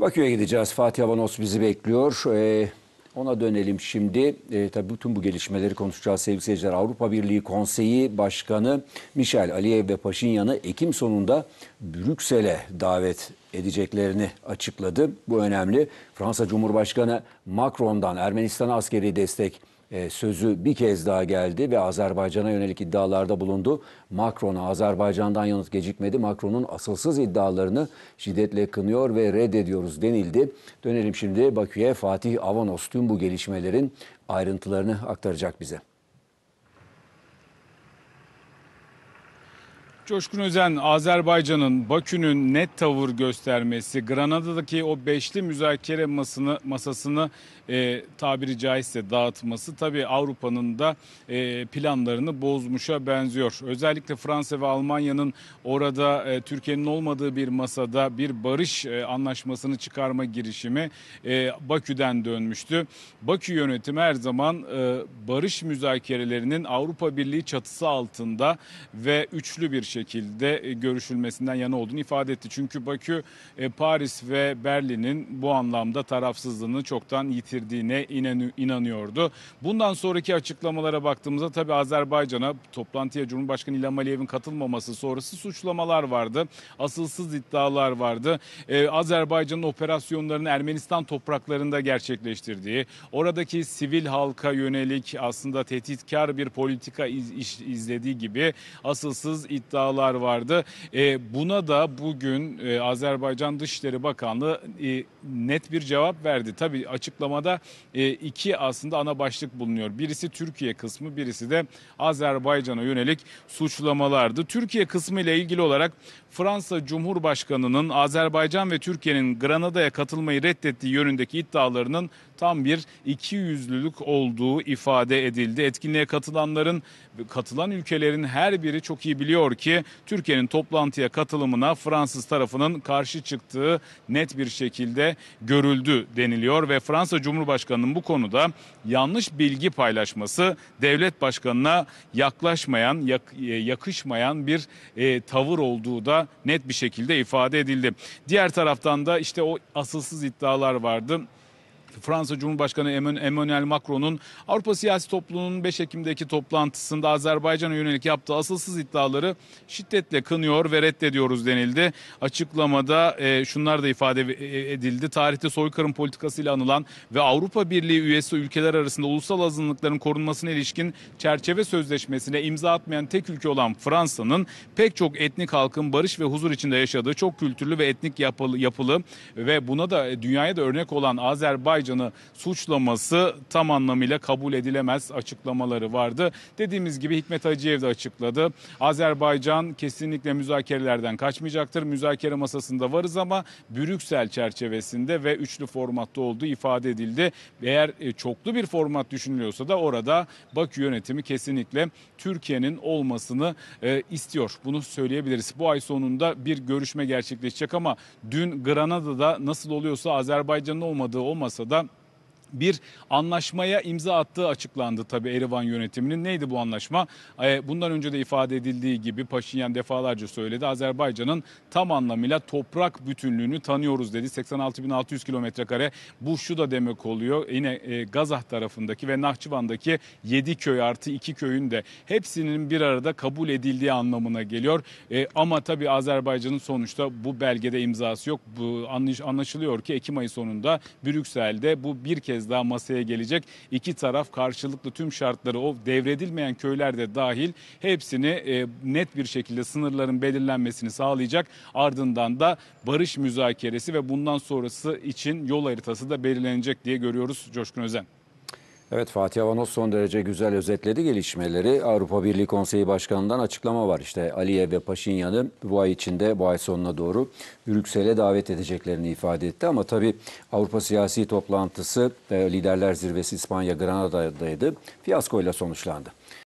Bakü'ye gideceğiz. Fatih Avanos bizi bekliyor. Ee, ona dönelim şimdi. E, tabii bütün bu gelişmeleri konuşacağız sevgili seyirciler. Avrupa Birliği Konseyi Başkanı Michel Aliyev ve Paşinyan'ı Ekim sonunda Brüksel'e davet edeceklerini açıkladı. Bu önemli. Fransa Cumhurbaşkanı Macron'dan Ermenistan'a askeri destek e, sözü bir kez daha geldi ve Azerbaycan'a yönelik iddialarda bulundu. Macron'a Azerbaycan'dan yanıt gecikmedi. Macron'un asılsız iddialarını şiddetle kınıyor ve reddediyoruz denildi. Dönelim şimdi Bakü'ye Fatih Avanos tüm bu gelişmelerin ayrıntılarını aktaracak bize. Coşkun Özen, Azerbaycan'ın Bakü'nün net tavır göstermesi, Granada'daki o beşli müzakere masını, masasını e, tabiri caizse dağıtması tabii Avrupa'nın da e, planlarını bozmuşa benziyor. Özellikle Fransa ve Almanya'nın orada e, Türkiye'nin olmadığı bir masada bir barış e, anlaşmasını çıkarma girişimi e, Bakü'den dönmüştü. Bakü yönetimi her zaman e, barış müzakerelerinin Avrupa Birliği çatısı altında ve üçlü bir şekilde e, görüşülmesinden yana olduğunu ifade etti. Çünkü Bakü, e, Paris ve Berlin'in bu anlamda tarafsızlığını çoktan yitirdiğine inanıyordu. Bundan sonraki açıklamalara baktığımızda tabi Azerbaycan'a toplantıya Cumhurbaşkanı İlham Aliyev'in katılmaması sonrası suçlamalar vardı. Asılsız iddialar vardı. E, Azerbaycan'ın operasyonlarını Ermenistan topraklarında gerçekleştirdiği, oradaki sivil halka yönelik aslında tehditkar bir politika izlediği gibi asılsız iddia iddialar vardı. E, buna da bugün e, Azerbaycan Dışişleri Bakanlığı e, net bir cevap verdi. Tabi açıklamada iki aslında ana başlık bulunuyor. Birisi Türkiye kısmı, birisi de Azerbaycan'a yönelik suçlamalardı. Türkiye kısmı ile ilgili olarak Fransa Cumhurbaşkanı'nın Azerbaycan ve Türkiye'nin Granada'ya katılmayı reddettiği yönündeki iddialarının tam bir iki yüzlülük olduğu ifade edildi. Etkinliğe katılanların, katılan ülkelerin her biri çok iyi biliyor ki Türkiye'nin toplantıya katılımına Fransız tarafının karşı çıktığı net bir şekilde görüldü deniliyor ve Fransa Cumhurbaşkanı'nın bu konuda yanlış bilgi paylaşması devlet başkanına yaklaşmayan, yak, e, yakışmayan bir e, tavır olduğu da net bir şekilde ifade edildi. Diğer taraftan da işte o asılsız iddialar vardı. Fransa Cumhurbaşkanı Emmanuel Macron'un Avrupa Siyasi Topluluğu'nun 5 Ekim'deki toplantısında Azerbaycan'a yönelik yaptığı asılsız iddiaları şiddetle kınıyor ve reddediyoruz denildi. Açıklamada e, şunlar da ifade e, edildi. Tarihte soykırım politikasıyla anılan ve Avrupa Birliği üyesi ülkeler arasında ulusal azınlıkların korunmasına ilişkin çerçeve sözleşmesine imza atmayan tek ülke olan Fransa'nın pek çok etnik halkın barış ve huzur içinde yaşadığı çok kültürlü ve etnik yapılı, yapılı ve buna da e, dünyaya da örnek olan Azerbaycan Azerbaycan'ı suçlaması tam anlamıyla kabul edilemez açıklamaları vardı. Dediğimiz gibi Hikmet Hacıyev de açıkladı. Azerbaycan kesinlikle müzakerelerden kaçmayacaktır. Müzakere masasında varız ama Brüksel çerçevesinde ve üçlü formatta olduğu ifade edildi. Eğer e, çoklu bir format düşünülüyorsa da orada Bakü yönetimi kesinlikle Türkiye'nin olmasını e, istiyor. Bunu söyleyebiliriz. Bu ay sonunda bir görüşme gerçekleşecek ama dün Granada'da nasıl oluyorsa Azerbaycan'ın olmadığı olmasa da 감사합니다. bir anlaşmaya imza attığı açıklandı tabii Erivan yönetiminin. Neydi bu anlaşma? E, bundan önce de ifade edildiği gibi Paşinyan defalarca söyledi. Azerbaycan'ın tam anlamıyla toprak bütünlüğünü tanıyoruz dedi. 86.600 kilometre kare. Bu şu da demek oluyor. Yine e, Gazah tarafındaki ve Nahçıvan'daki 7 köy artı 2 köyün de hepsinin bir arada kabul edildiği anlamına geliyor. E, ama tabii Azerbaycan'ın sonuçta bu belgede imzası yok. Bu anlaşılıyor ki Ekim ayı sonunda Brüksel'de bu bir kez kez daha masaya gelecek. İki taraf karşılıklı tüm şartları o devredilmeyen köyler de dahil hepsini e, net bir şekilde sınırların belirlenmesini sağlayacak. Ardından da barış müzakeresi ve bundan sonrası için yol haritası da belirlenecek diye görüyoruz Coşkun Özen. Evet Fatih Avanos son derece güzel özetledi gelişmeleri. Avrupa Birliği Konseyi Başkanı'ndan açıklama var. İşte Aliyev ve Paşinyan'ı bu ay içinde bu ay sonuna doğru Brüksel'e davet edeceklerini ifade etti. Ama tabii Avrupa Siyasi Toplantısı e, Liderler Zirvesi İspanya Granada'daydı. Fiyaskoyla sonuçlandı.